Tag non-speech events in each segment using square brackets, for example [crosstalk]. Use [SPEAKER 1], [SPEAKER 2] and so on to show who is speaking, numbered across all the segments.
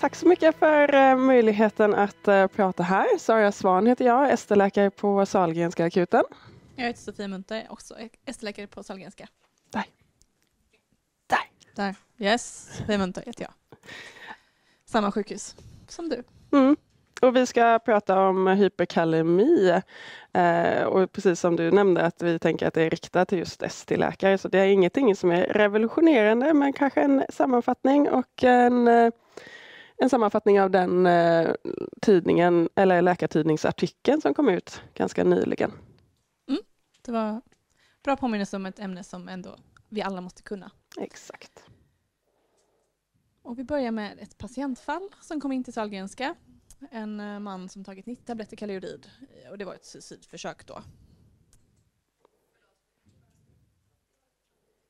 [SPEAKER 1] tack så mycket för eh, möjligheten att eh, prata här. Sara Svan heter jag, ST-läkare på Sahlgrenska akuten.
[SPEAKER 2] Jag heter Sofie Munter, också ST-läkare på Sahlgrenska. Där. Där. Där. Yes, Sofie Munter heter jag. Samma sjukhus som du.
[SPEAKER 1] Mm. Och vi ska prata om hyperkalemi. Eh, och precis som du nämnde att vi tänker att det är riktat till just ST-läkare. Så det är ingenting som är revolutionerande men kanske en sammanfattning och en en sammanfattning av den eh, tidningen, eller läkartidningsartikeln som kom ut ganska nyligen.
[SPEAKER 2] Mm, det var bra påminnelse om ett ämne som ändå vi alla måste kunna. Exakt. Och vi börjar med ett patientfall som kom in till Sahlgrenska. En eh, man som tagit 90 tabletter kaliodid eh, och det var ett suicidförsök då.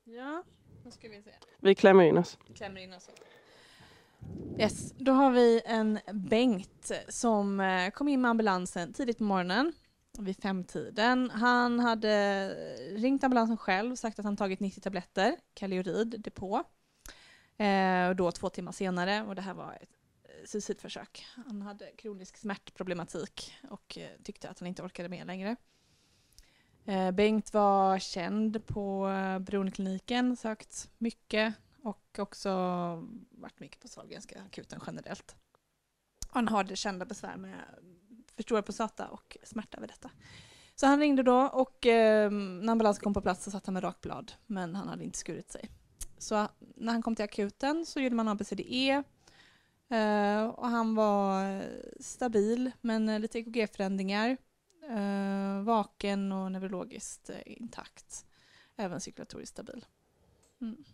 [SPEAKER 2] Ja, nu ska vi se. Vi klämmer in oss. Klämmer in oss. Yes, då har vi en Bengt som eh, kom in med ambulansen tidigt på morgonen vid femtiden. Han hade ringt ambulansen själv och sagt att han tagit 90 tabletter, kalorid depå. Eh, och då två timmar senare, och det här var ett eh, suicidförsök. Han hade kronisk smärtproblematik och eh, tyckte att han inte orkade mer längre. Eh, Bengt var känd på eh, Beroendekliniken, sökt mycket och också varit mycket på Sahlgrenska akuten generellt. Han har det kända besvär med förstorad prostata och smärta över detta. Så han ringde då och eh, när ambulansen kom på plats så satt han med rakblad men han hade inte skurit sig. Så när han kom till akuten så gjorde man ABCDE eh, och han var stabil men lite EKG-förändringar. Eh, vaken och neurologiskt intakt. Även cirkulatoriskt stabil. Mm.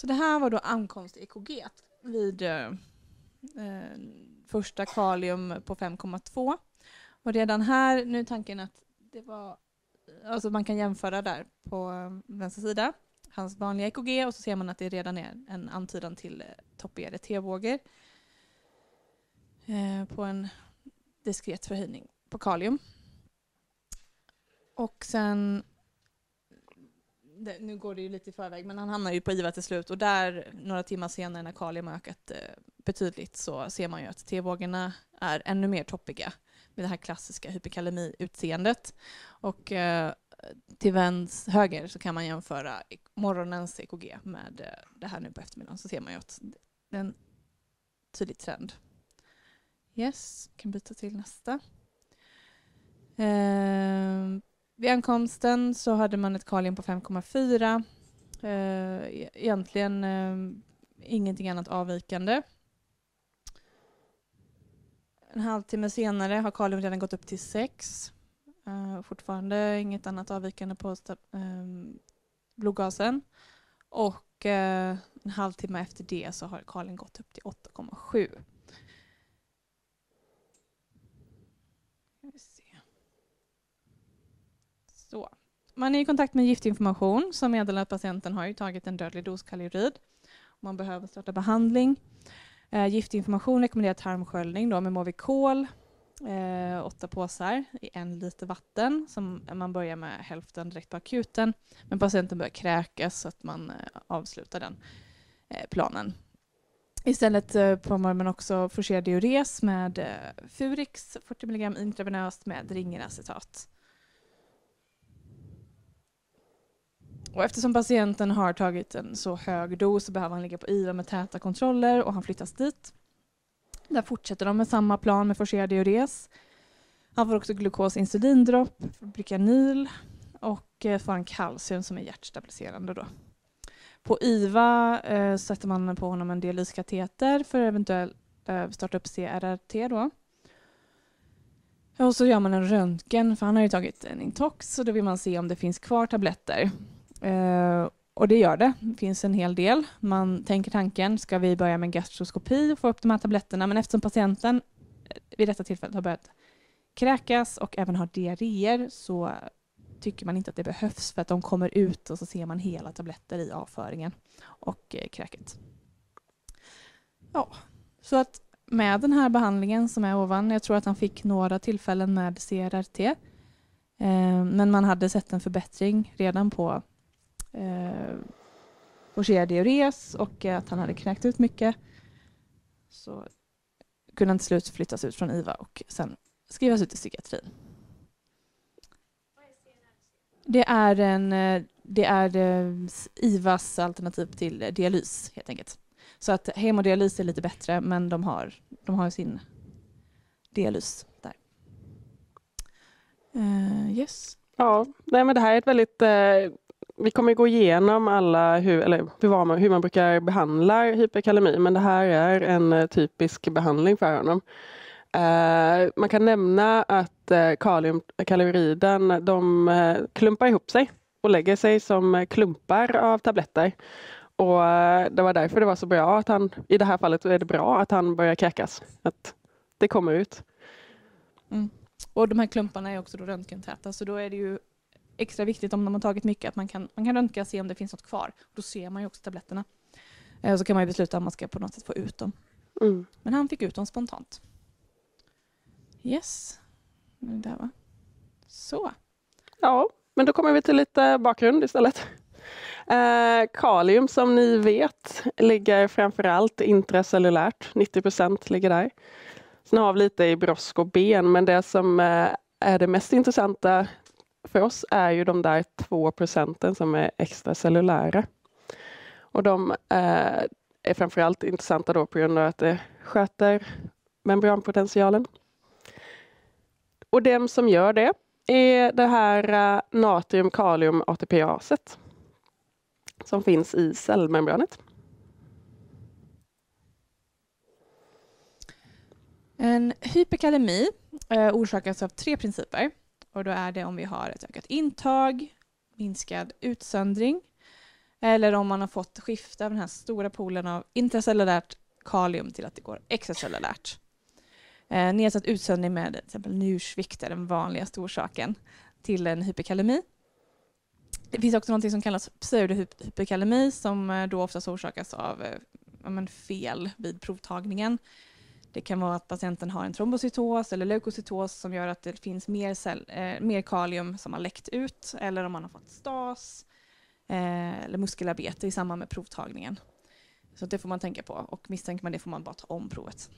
[SPEAKER 2] Så det här var då ankomst-EKG vid eh, eh, första kalium på 5,2. Och redan här, nu är tanken att det var, alltså man kan jämföra där på eh, vänster sida, hans vanliga EKG och så ser man att det redan är en antydan till eh, toppigare T-vågor eh, på en diskret förhöjning på kalium. Och sen det, nu går det ju lite i förväg, men han hamnar ju på IVA till slut och där några timmar senare när kalium har ökat eh, betydligt så ser man ju att T-vågorna är ännu mer toppiga med det här klassiska hyperkalemi-utseendet. Och eh, till väns höger så kan man jämföra morgonens EKG med eh, det här nu på eftermiddagen så ser man ju att det är en tydlig trend. Yes, kan byta till nästa. Eh, vid ankomsten så hade man ett kalium på 5,4. Eh, egentligen eh, ingenting annat avvikande. En halvtimme senare har kaliumet redan gått upp till 6. Eh, fortfarande inget annat avvikande på ehm, blodgasen. Och eh, en halvtimme efter det så har kalium gått upp till 8,7. Man är i kontakt med giftinformation som meddelar att patienten har tagit en dödlig dos kalorid. Man behöver starta behandling. Eh, giftinformation rekommenderar tarmsköljning då med Movicol, eh, åtta påsar i en liter vatten. Som man börjar med hälften direkt på akuten, men patienten börjar kräkas så att man eh, avslutar den eh, planen. Istället får eh, man också forcerad diures med eh, Furix 40 mg intravenöst med ringeracetat. Och eftersom patienten har tagit en så hög dos så behöver han ligga på IVA med täta kontroller och han flyttas dit. Där fortsätter de med samma plan med forcerad diures. Han får också glukosinsulindropp, Bricanyl Bricanil och eh, får en kalcium som är hjärtstabiliserande. Då. På IVA eh, sätter man på honom en dialyskateter för eventuellt eh, starta upp CRRT. Då. Och så gör man en röntgen, för han har ju tagit en intox, så då vill man se om det finns kvar tabletter. Eh, och det gör det. Det finns en hel del. Man tänker tanken, ska vi börja med gastroskopi och få upp de här tabletterna? Men eftersom patienten eh, vid detta tillfälle har börjat kräkas och även har diarréer så tycker man inte att det behövs för att de kommer ut och så ser man hela tabletter i avföringen och eh, kräket. Ja, så att med den här behandlingen som är ovan, jag tror att han fick några tillfällen med CRRT, men man hade sett en förbättring redan på eh, forcerad diures och att han hade knäckt ut mycket. Så kunde han till slut flyttas ut från IVA och sen skrivas ut i psykiatrin. Det är, en, eh, det är eh, IVAs alternativ till dialys helt enkelt. Så att hemodialys är lite bättre men de har, de har sin dialys där.
[SPEAKER 1] Uh, yes. Ja, nej men det här är ett väldigt eh vi kommer gå igenom alla hur, eller hur man, hur man brukar behandla hyperkalemi men det här är en eh, typisk behandling för honom. Eh, man kan nämna att eh, kaliumkaloriden de eh, klumpar ihop sig och lägger sig som eh, klumpar av tabletter. Och det var därför det var så bra att han, i det här fallet är det bra att han börjar kräkas. Att det kommer ut.
[SPEAKER 2] Mm. Och de här klumparna är också då röntgentäta så då är det ju extra viktigt om de har tagit mycket att man kan, man kan röntga och se om det finns något kvar. Då ser man ju också tabletterna. Eh, så kan man ju besluta om man ska på något sätt få ut dem. Mm. Men han fick ut dem spontant. Yes. Där, va? Så.
[SPEAKER 1] Ja, men då kommer vi till lite bakgrund istället. Eh, kalium som ni vet ligger framförallt intracellulärt, 90 ligger där. Sen har vi lite i brosk och ben, men det som eh, är det mest intressanta för oss är ju de där två procenten som är extra cellulära Och de eh, är framförallt intressanta då på grund av att det sköter membranpotentialen. Och dem som gör det är det här eh, natrium kalium ATPaset
[SPEAKER 2] som finns i cellmembranet. En hyperkalemi eh, orsakas av tre principer. Och då är det om vi har ett ökat intag, minskad utsöndring eller om man har fått skifta den här stora poolen av intracellulärt kalium till att det går extracellulärt. Eh, nedsatt utsöndring med till exempel njursvikt är den vanligaste orsaken till en hyperkalemi. Det finns också något som kallas pseudohyperkalemi som eh, då oftast orsakas av eh, fel vid provtagningen. Det kan vara att patienten har en trombocytos eller leukocytos som gör att det finns mer, cell, eh, mer kalium som har läckt ut eller om man har fått stas eh, eller muskelarbete i samband med provtagningen. Så det får man tänka på och misstänker man det får man bara ta om provet.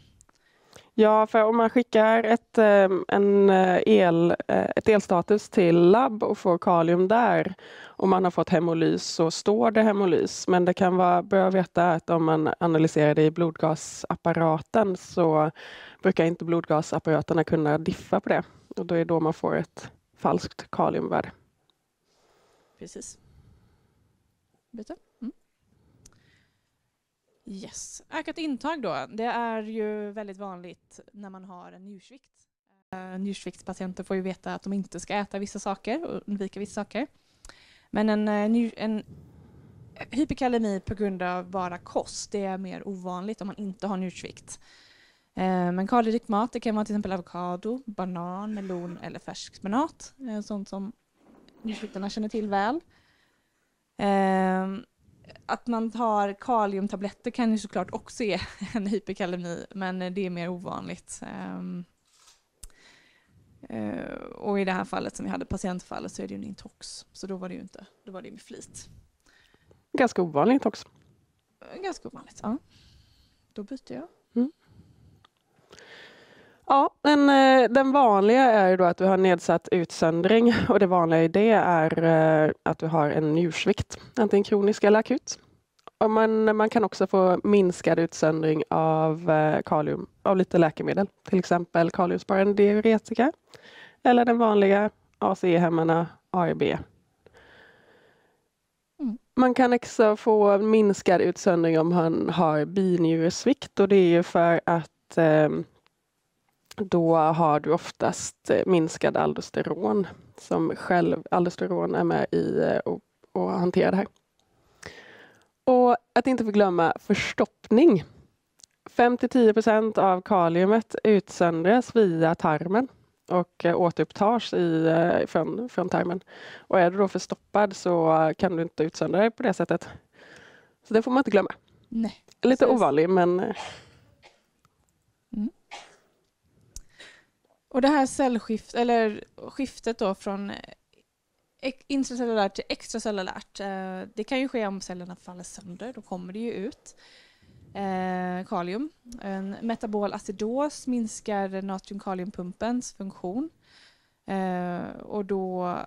[SPEAKER 1] Ja, för om man skickar ett, ehm, en eh, el, eh, ett elstatus till labb och får kalium där och man har fått hemolys så står det hemolys. Men det kan vara bra att veta att om man analyserar det i blodgasapparaten så brukar inte blodgasapparaterna kunna diffa på det och då är det då man får ett falskt kaliumvärde.
[SPEAKER 2] Precis. Byta. Yes. Ökat intag då. Det är ju väldigt vanligt när man har en njursvikt. Uh, eh, njursviktspatienter får ju veta att de inte ska äta vissa saker och undvika vissa saker. Men en, uh, en hyperkalemi på grund av bara kost, det är mer ovanligt om man inte har njursvikt. Eh, men kalrik mat det kan vara till exempel avokado, banan, melon eller färsk spenat. Sånt som njursviktarna känner till väl att man tar kaliumtabletter kan ju såklart också ge [laughs] en hyperkalemi, men det är mer ovanligt. Ehm, eh, och i det här fallet som vi hade patientfallet så är det ju en intox, så då var det ju inte, då var det med flit. Ganska ovanlig intox.
[SPEAKER 1] Ganska ovanligt, ja. Då byter jag. Ja, den, eh, den vanliga är då att du har nedsatt utsöndring [laughs] och det vanliga i det är eh, att du har en njursvikt, antingen kronisk eller akut. Och man, man kan också få minskad utsöndring av eh, kalium, av lite läkemedel, till exempel kaliumsparande diuretika eller den vanliga ACE-hämmarna ARB. E mm. Man kan också få minskad utsöndring om man har binjursvikt och det är ju för att då har du oftast eh, minskad aldosteron som själv, aldosteron är med i eh, och, och hanterar det här. Och att inte förglömma förstoppning. 5-10 av kaliumet utsöndras via tarmen och eh, återupptas i, från, från tarmen. Och är du då förstoppad så kan du inte utsöndra det på det sättet. Så det får man inte glömma. Nej, Lite ovanlig men
[SPEAKER 2] Och det här cellskift, eller skiftet då från intracellulärt till extracellulärt, eh, det kan ju ske om cellerna faller sönder, då kommer det ju ut eh, kalium. En metabol acidos minskar natriumkaliumpumpens funktion eh, och då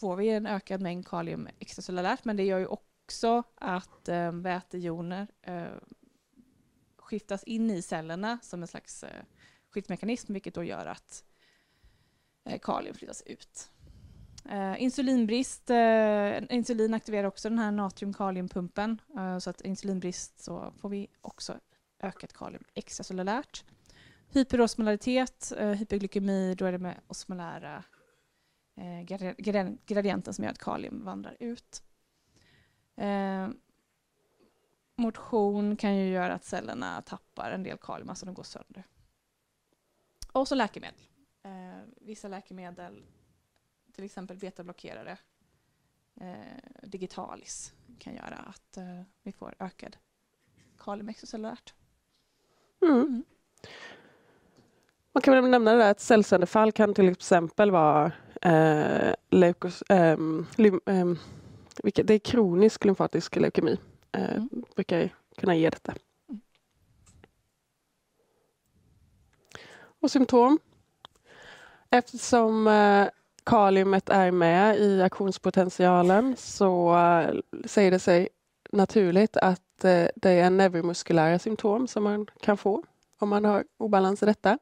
[SPEAKER 2] får vi en ökad mängd kalium extracellulärt, men det gör ju också att vätejoner skiftas in i cellerna som en slags skiktmekanism vilket då gör att eh, kalium flyttas ut. Eh, insulinbrist, eh, insulin aktiverar också den här natrium-kaliumpumpen så att insulinbrist så får vi också ökat kalium extracellulärt. Hyperosmolaritet, hyperglykemi, då är det med osmolära gradienten som gör att kalium vandrar ut. motion kan ju göra att cellerna tappar en del kalium, alltså de går sönder. Och så läkemedel. Eh, vissa läkemedel, till exempel betablockerare, eh, digitalis, kan göra att eh, vi får ökad kalium extracellulärt. Mm.
[SPEAKER 1] Mm. Man kan väl nämna det där att cellsönderfall kan till exempel vara eh, leukos, eh, lim, eh, vilka, det är kronisk lymfatisk leukemi. Eh, mm. brukar kunna ge detta. och symptom. Eftersom eh, kaliumet är med i aktionspotentialen så eh, säger det sig naturligt att eh, det är neuromuskulära symptom som man kan få om man har obalans i detta.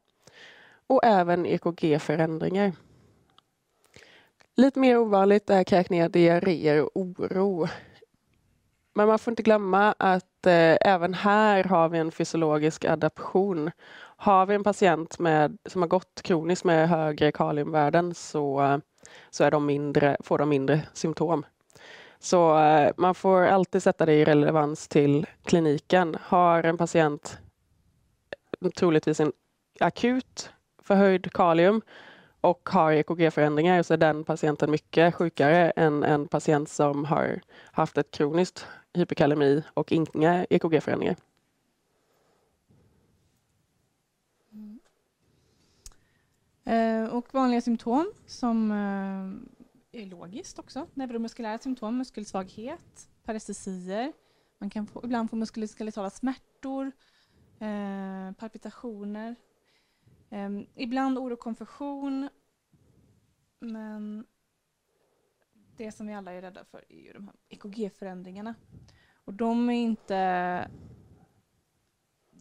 [SPEAKER 1] Och även EKG-förändringar. Lite mer ovanligt är kräkningar, diarréer och oro. Men man får inte glömma att även här har vi en fysiologisk adaption har vi en patient med, som har gått kroniskt med högre kaliumvärden så, så är de mindre, får de mindre symptom. Så eh, man får alltid sätta det i relevans till kliniken. Har en patient troligtvis en akut förhöjd kalium och har EKG-förändringar så är den patienten mycket sjukare än en patient som har haft ett kroniskt hyperkalemi och inga EKG-förändringar.
[SPEAKER 2] Eh, och vanliga symptom som eh, är logiskt också, neuromuskulära symptom, muskelsvaghet, parestesier, man kan få, ibland få muskuloskeletala smärtor, eh, palpitationer, ehm, ibland oro konfusion, men det som vi alla är rädda för är ju de här EKG-förändringarna. Och de är inte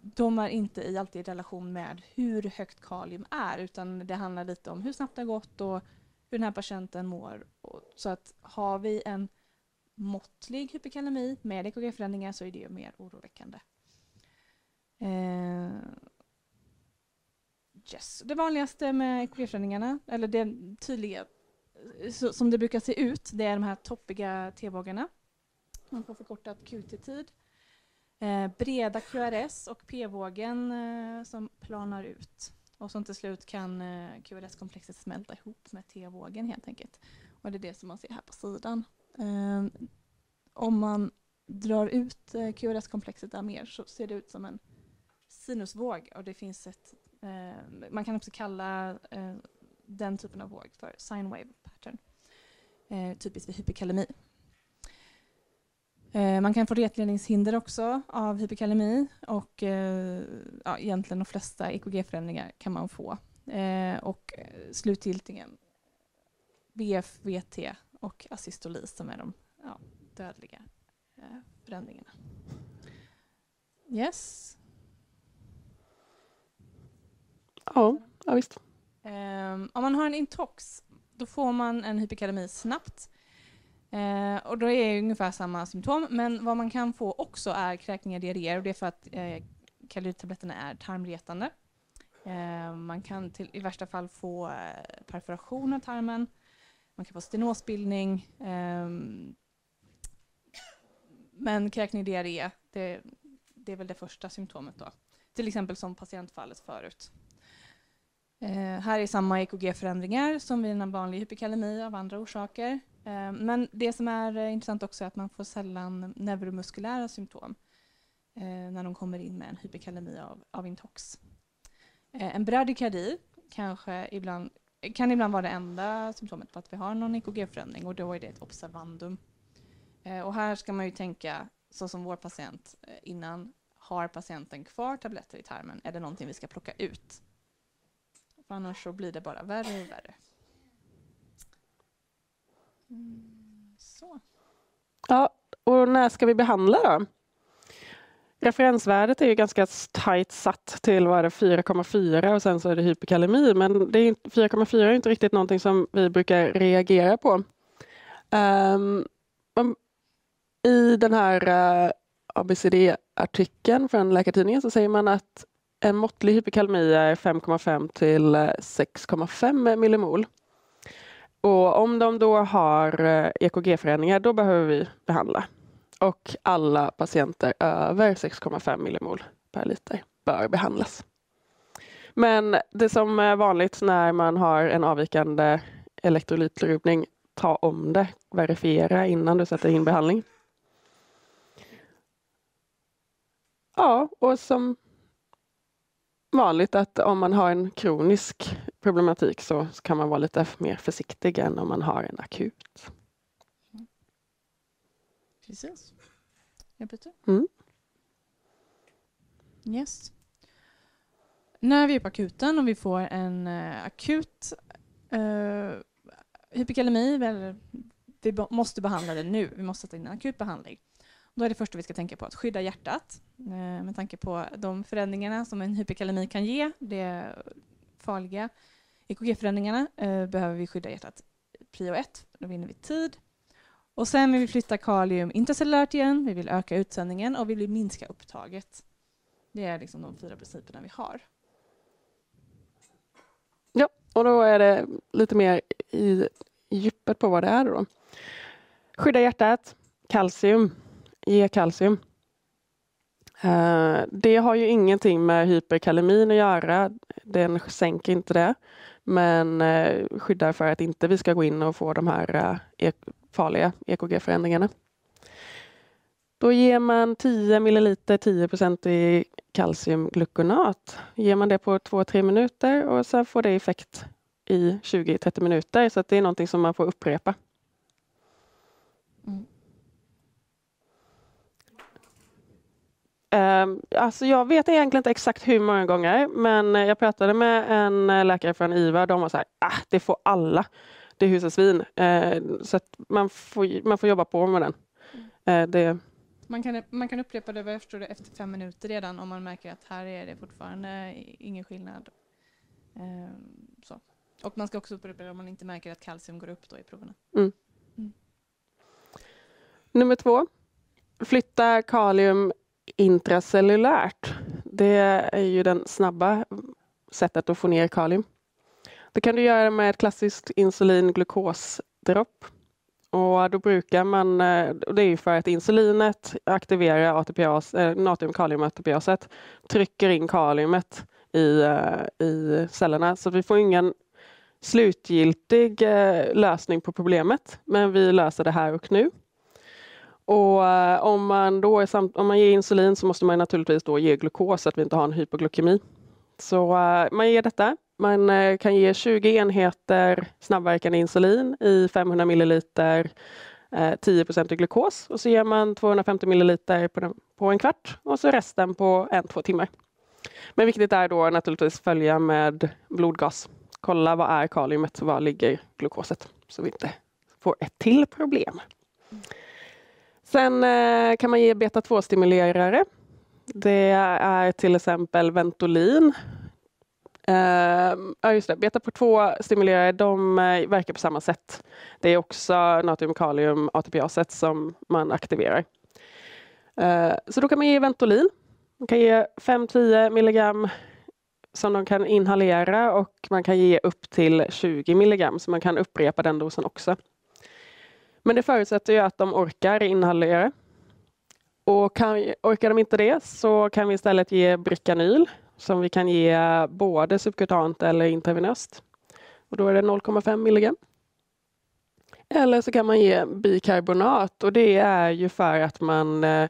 [SPEAKER 2] de är inte alltid i relation med hur högt kalium är utan det handlar lite om hur snabbt det har gått och hur den här patienten mår. Så att har vi en måttlig hyperkalemi med EKG-förändringar så är det mer oroväckande. Eh, yes. Det vanligaste med EKG-förändringarna, eller det tydliga som det brukar se ut, det är de här toppiga T-vågorna. Man får förkortat QT-tid. Eh, breda QRS och p-vågen eh, som planar ut. Och som till slut kan eh, QRS-komplexet smälta ihop med t-vågen helt enkelt. Och det är det som man ser här på sidan. Ehm, om man drar ut eh, QRS-komplexet där mer så ser det ut som en sinusvåg och det finns ett, eh, man kan också kalla eh, den typen av våg för sine wave pattern. typiskt för hyperkalemi Eh, man kan få retledningshinder också av hyperkalemi och eh, ja, egentligen de flesta EKG-förändringar kan man få. Eh, och slutgiltigen BF, VT och asystolis som är de ja, dödliga förändringarna. Yes. Ja, ja visst. Ehm, om man har en intox då får man en hyperkalemi snabbt Eh, och då är det ungefär samma symptom, men vad man kan få också är kräkningar, och diarréer och det är för att eh, kaliumtabletterna är tarmretande. Eh, man kan till, i värsta fall få eh, perforation av tarmen, man kan få stenosbildning, ehm, men kräkning, och diarré, det, det, är väl det första symptomet då. Till exempel som patientfallet förut. Eh, här är samma EKG-förändringar som vid en vanlig hyperkalemi av andra orsaker. Eh, men det som är eh, intressant också är att man får sällan neuromuskulära symptom eh, när de kommer in med en hyperkalemi av, av intox. En bradykardi kanske ibland, kan ibland vara det enda symptomet på att vi har någon EKG-förändring och då är det ett observandum. Och här ska man ju tänka, så som vår patient innan, har patienten kvar tabletter i tarmen? Är det någonting vi ska plocka ut? För annars så blir det bara värre och värre. Så. Ja,
[SPEAKER 1] och när ska vi behandla då? Referensvärdet är ju ganska tajt satt till 4,4 och sen så är det hyperkalemi men 4,4 är inte riktigt någonting som vi brukar reagera på. Um, I den här uh, eh, ABCD-artikeln från Läkartidningen så säger man att en måttlig hyperkalemi är 5,5 till 6,5 eh, millimol. Och om de då har EKG-förändringar, eh, e då behöver vi behandla. Och alla patienter över 6,5 millimol per liter bör behandlas. Men det som är vanligt när man har en avvikande elektrolytrubbning, ta om det, verifiera innan du sätter in behandling. Ja, och som vanligt att om man har en kronisk problematik så, kan man vara lite mer försiktig än om man har en akut.
[SPEAKER 2] Precis. Jag byter. Mm. Yes. När vi är på akuten och vi får en eh, akut eh, hyperkalemi, eller vi måste behandla det nu, vi måste sätta in en akut behandling. Då är det första vi ska tänka på att skydda hjärtat eh, med tanke på de förändringarna som en hypokalemi kan ge, det farliga. EKG-förändringarna eh, behöver vi skydda hjärtat prio 1, då vinner vi tid. Och sen vill vi flytta kalium intercellulärt igen, vi vill öka utsändningen och vi vill minska upptaget. Det är liksom de fyra principerna vi har. Ja, och då är det lite mer
[SPEAKER 1] i djupet på vad det är då. Skydda hjärtat, kalcium, ge kalcium. Eh, det har ju ingenting med hyperkalemin att göra. Den sänker inte det men eh, skyddar för att inte vi ska gå in och få de här eh, farliga EKG-förändringarna. Då ger man 10 milliliter 10 i kalciumgluconat. Ger man det på 2-3 minuter och sen får det effekt i 20-30 minuter. Så att det är någonting som man får upprepa. Mm. Ehm, alltså jag vet egentligen inte exakt hur många gånger men eh, jag pratade med en eh, läkare från IVA. De var så här, ah, det får alla. Det är husesvin. Ehm, så man får, man får jobba på med den. Mm. Ehm, det...
[SPEAKER 2] Man, kan, man kan upprepa det, jag förstår, efter fem minuter redan om man märker att här är det fortfarande ingen skillnad. Så. Och man ska också upprepa det om man inte märker att kalcium går upp då i proverna.
[SPEAKER 1] Mm. Mm. Nummer två. Flytta kalium intracellulärt. Det är ju det snabba sättet att få ner kalium. Det kan du göra med ett klassiskt insulin-glukosdropp. Och då brukar man, eh, det är ju för att insulinet aktiverar ATPAS, eh, natrium-kalium-ATPaset, trycker in kaliumet i, eh, i cellerna så vi får ingen slutgiltig lösning på problemet men vi löser det här och nu. Och eh, om man, då är samt, om man ger insulin så måste man naturligtvis då ge glukos så att vi inte har en hypoglykemi. Så eh, man ger detta. Man eh, kan ge 20 enheter snabbverkande insulin i 500 milliliter 10 i glukos och så ger man 250 milliliter på, den, på en kvart och så resten på en, två timmar. Men viktigt är då naturligtvis följa med blodgas. Kolla vad är kaliumet och var ligger glukoset så vi inte får ett till problem. Mm. Sen eh, kan man ge beta-2-stimulerare. Det är till exempel Ventolin. Eh, ja, just det. Beta 2-stimulerare de eh, verkar på samma sätt. Det är också natrium, kalium, ATP-A-set som man aktiverar. Så då kan man ge Ventolin. Man kan ge 5-10 milligram som de kan inhalera och man kan ge upp till 20 milligram så man kan upprepa den dosen också. Men det förutsätter ju att de orkar inhalera. Och kan, orkar de inte det så kan vi istället ge Bricanyl som vi kan ge både subkutant eller intravenöst. Och då är det 0,5 milligram. Eller så kan man ge bikarbonat och det är ju för att man eh,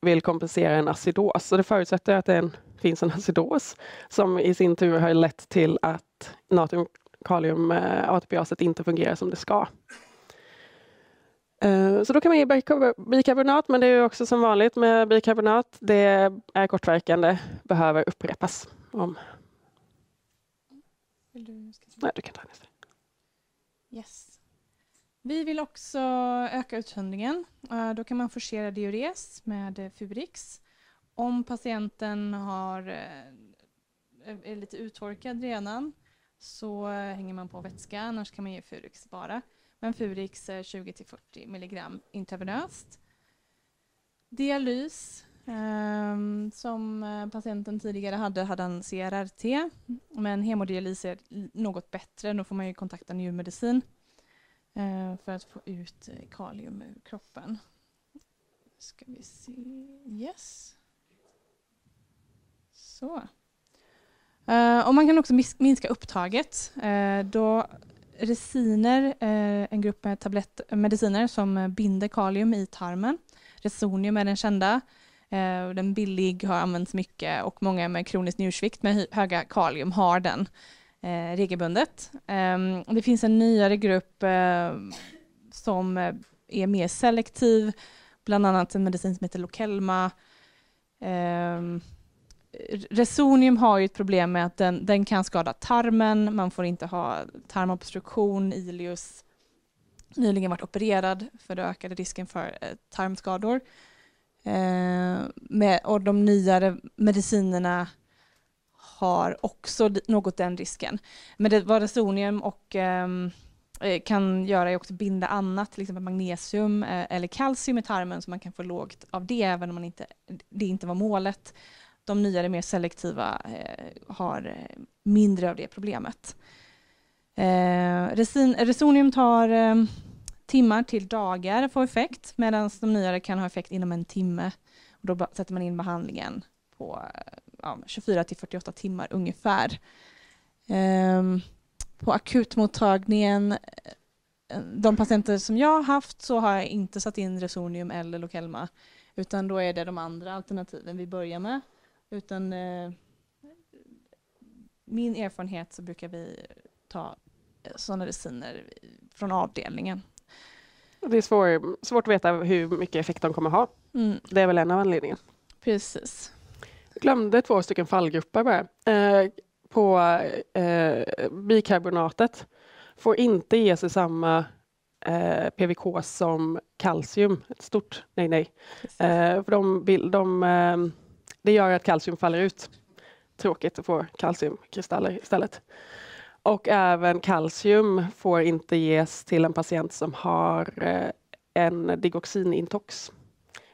[SPEAKER 1] vill kompensera en acidos. Så det förutsätter att det finns en acidos som i sin tur har lett till att natrium kalium eh, ATPaset inte fungerar som det ska. Så då kan man ge bikarbonat, men det är också som vanligt med bikarbonat. Det är kortverkande, behöver upprepas. Om...
[SPEAKER 2] Vill du, ska Nej, du kan ta nästa. Yes. Vi vill också öka utsöndringen. Eh, då kan man forcera diures med Fubrix. Om patienten har, eh, är lite uttorkad redan så eh, hänger man på vätska, annars kan man ge Fubrix bara. Men Furix 20-40 milligram intravenöst. Dialys Um, som eh, patienten tidigare hade, hade han CRRT. Men hemodialys är något bättre. Då får man ju kontakta njurmedicin uh, för att få ut eh, kalium ur kroppen. Ska vi se. Yes. Så. Uh, och man kan också minska upptaget. Uh, då resiner, eh, en grupp med tablettmediciner som binder kalium i tarmen. Resonium är den kända. Eh, den billig har använts mycket och många med kronisk njursvikt med höga kalium har den eh, regelbundet. Ehm, det finns en nyare grupp som är mer selektiv, bland annat en medicin som heter Lokelma. Ehm, Resonium har ju ett problem med att den, den kan skada tarmen, man får inte ha tarmobstruktion, ileus, nyligen varit opererad för det ökade risken för eh, tarmskador. Eh, med, och de nyare medicinerna har också något den risken. Men det, vad resonium och, ehm, eh, kan göra är också binda annat, till exempel magnesium eh, eller kalcium i tarmen så man kan få lågt av det även om man inte, det inte var målet. De nyare, mer selektiva eh, har eh, mindre av det problemet. Eh, resin, resonium tar timmar till dagar för effekt medan de nyare kan ha effekt inom en timme. Och då sätter man in behandlingen på ja, 24 till 48 timmar ungefär. Ehm, på akutmottagningen, de patienter som jag har haft så har jag inte satt in Resonium eller Lokelma utan då är det de andra alternativen vi börjar med. Utan eh, min erfarenhet så brukar vi ta eh, sådana mediciner från avdelningen.
[SPEAKER 1] Det är svår, svårt att veta hur mycket effekt de kommer ha. Mm. Det är väl en av anledningarna. Precis. Jag glömde två stycken fallgropar bara. Eh, på eh, bikarbonatet får inte ge sig samma eh, PVK som kalcium. Ett stort nej, nej. Eh, för de, de eh, det gör att kalcium faller ut. Tråkigt att få kalciumkristaller istället. Och även kalcium får inte ges till en patient som har eh, en digoxinintox.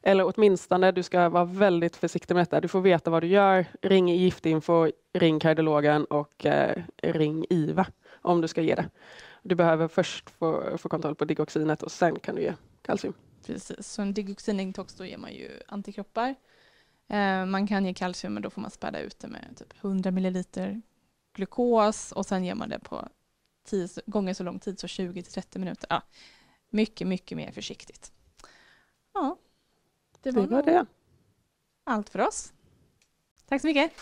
[SPEAKER 1] Eller åtminstone, du ska vara väldigt försiktig med detta. Du får veta vad du gör. Ring giftinfo, ring kardiologen och eh, ring IVA om du ska ge det. Du behöver först få, få kontroll på digoxinet och sen kan du ge
[SPEAKER 2] kalcium. Precis, så en digoxinintox då ger man ju antikroppar Eh, man kan ge kalcium men då får man späda ut det med typ 100 ml glukos och sen ger man det på 10 gånger så lång tid, så 20 30 minuter. Ja, mycket, mycket mer försiktigt. Ja, det var, det, var det. allt för oss. Tack så mycket.